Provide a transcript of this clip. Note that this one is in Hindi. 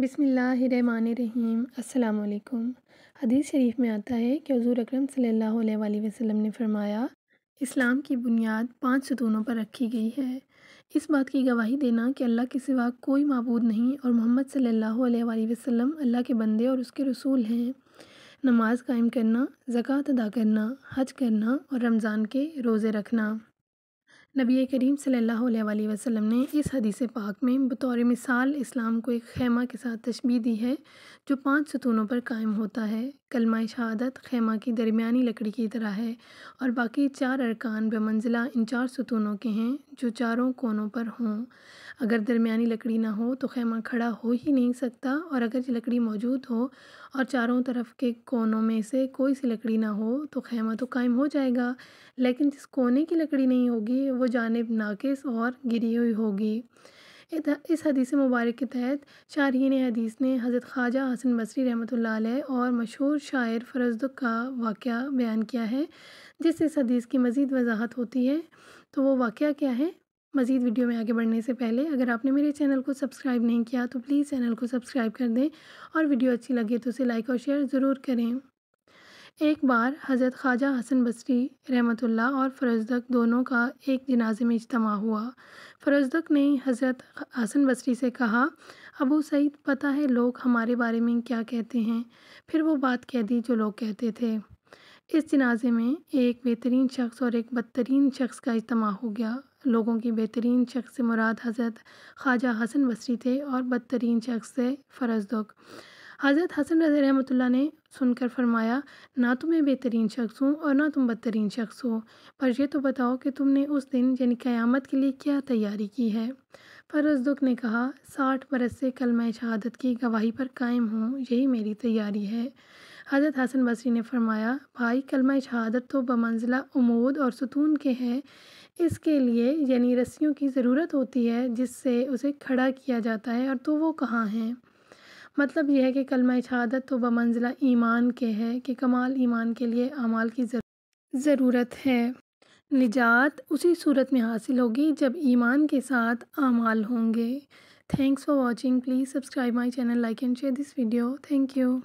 बिसमीम् अल्लाम हदीस शरीफ में आता है कि हज़ू अक्रम सल्ला वसम ने फरमाया इस्लाम की बुनियाद पांच सतूनों पर रखी गई है इस बात की गवाही देना कि अल्लाह के सिवा कोई मबूद नहीं और मोहम्मद सल्ला वसम अल्लाह के बंदे और उसके रसूल हैं नमाज कायम करना ज़क़़त अदा करना हज करना और रमज़ान के रोज़े रखना नबी करीम सल्लल्लाहु अलैहि वसल्लम ने इस हदीस पाक में बतौर मिसाल इस्लाम को एक खैमा के साथ तशबी दी है जो पाँच सतूनों पर कायम होता है कलमा शहादत खेमा की दरमियानी लकड़ी की तरह है और बाकी चार अरकान मंजिला इन चार सतूनों के हैं जो चारों कोनों पर हों अगर दरमियानी लकड़ी ना हो तो खैमा खड़ा हो ही नहीं सकता और अगर लकड़ी मौजूद हो और चारों तरफ के कोनों में से कोई सी लकड़ी ना हो तो खेमा तो कायम हो जाएगा लेकिन जिस कोने की लकड़ी नहीं होगी वो जानब नाकस और गिरी हुई होगी इस हदीस मुबारक के तहत शारहन हदीस ने हज़रत ख्वाजा हसन बसरी रहमत और मशहूर शायर फ़रजद का वाक़ बयान किया है जिससे इस हदीस की मज़ीद वजाहत होती है तो वो वाक़ क्या है मज़ीद वीडियो में आगे बढ़ने से पहले अगर आपने मेरे चैनल को सब्सक्राइब नहीं किया तो प्लीज़ चैनल को सब्सक्राइब कर दें और वीडियो अच्छी लगे तो उसे लाइक और शेयर ज़रूर करें एक बार हज़रत ख्वाजा हसन बसरी रहमतुल्ला और फ़रजदक दोनों का एक जनाजे में इजतमा हुआ फ़रजदक ने हज़रत हसन बसरी से कहा अबू सईद पता है लोग हमारे बारे में क्या कहते हैं फिर वो बात कह दी जो लोग कहते थे इस जनाजे में एक बेहतरीन शख्स और एक बदतरीन शख्स का इजतमा हो गया लोगों की बेहतरीन शख्स से मुराद हज़रत ख्वाजा हसन बसरी थे और बदतरीन शख्स से फ़रजदक हज़रत हसन रज़ी रहमत ने सुनकर फरमाया ना तो मैं बेहतरीन शख्स हूँ और ना तुम बदतरीन शख्स हो पर यह तो बताओ कि तुमने उस दिन यानी क़यामत के लिए क्या तैयारी की है दुख ने कहा साठ बरस से कल मैं शहादत की गवाही पर कायम हूँ यही मेरी तैयारी है हज़रत हसन बसरी ने फरमाया भाई कलमा शहादत तो बमंजिला उमूद और सुतून के हैं इसके लिए यानी रस्सियों की ज़रूरत होती है जिससे उसे खड़ा किया जाता है और तो वो कहाँ हैं मतलब यह है कि कलमा शहादत तो बमंजिला ईमान के है कि कमाल ईमान के लिए अमाल की ज़रूरत है निजात उसी सूरत में हासिल होगी जब ईमान के साथ अमाल होंगे thanks for watching please subscribe my channel like and share this video thank you